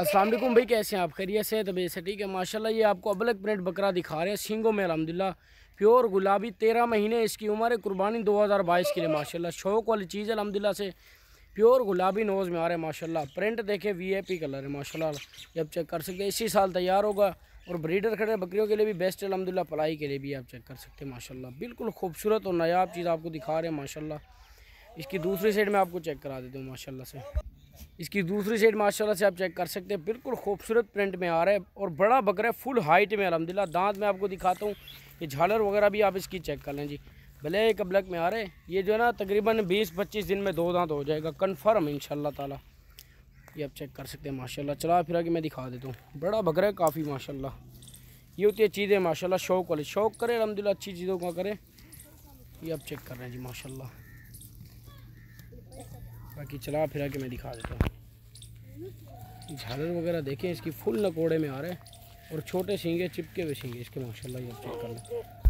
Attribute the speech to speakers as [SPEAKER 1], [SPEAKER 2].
[SPEAKER 1] असलम भाई कैसे हैं आप खैरियत से तबीयत से ठीक है माशाल्लाह ये आपको अबलग प्रिंट बकरा दिखा रहे हैं सिंगों में अलहमदिल्ला प्योर गुलाबी तेरह महीने इसकी उम्र है कुर्बानी दो हज़ार बाईस के लिए माशाल्लाह शौक वाली चीज़ है अलहमदिल्ला से प्योर गुलाबी नोज़ में आ रहा है माशाल्लाह प्रिंट देखे पी कलर है माशाल्लाह जब आप चेक कर सकते इसी साल तैयार होगा और ब्रीडर खड़े बकरियों के लिए भी बेस्ट अलहमदिल्ला पलाई के लिए भी आप चेक कर सकते हैं माशाल्लाह बिल्कुल खूबसूरत और नायाब चीज़ आपको दिखा रहे हैं माशाल्लाह इसकी दूसरी साइड में आपको चेक करा देता हूँ माशाल्लाह से इसकी दूसरी साइड माशाल्लाह से आप चेक कर सकते हैं बिल्कुल खूबसूरत प्रिंट में आ रहा है और बड़ा बकरा है फुल हाइट में अलहमदिल्ला दांत में आपको दिखाता हूँ ये झालर वगैरह भी आप इसकी चेक कर लें जी ब्लैक ब्लैक में आ रहे ये जो है ना तकरीबन 20-25 दिन में दो दांत हो जाएगा कन्फर्म इन ताला ये आप चेक कर सकते हैं माशाला चला फिर आगे मैं दिखा देता हूँ बड़ा बकरा है काफ़ी माशा ये होती है चीज़ें माशाला शौक वाली शौक करें अलहमदिल्ला अच्छी चीज़ों का करें ये आप चेक कर रहे हैं जी माशाला बाकी चला फिरा के मैं दिखा देता
[SPEAKER 2] हूँ
[SPEAKER 1] झालर वगैरह देखें इसकी फुल नकोड़े में आ रहे हैं और छोटे सींगे चिपके हुए सींगे इसके माशाल्लाह ये चेक कर लें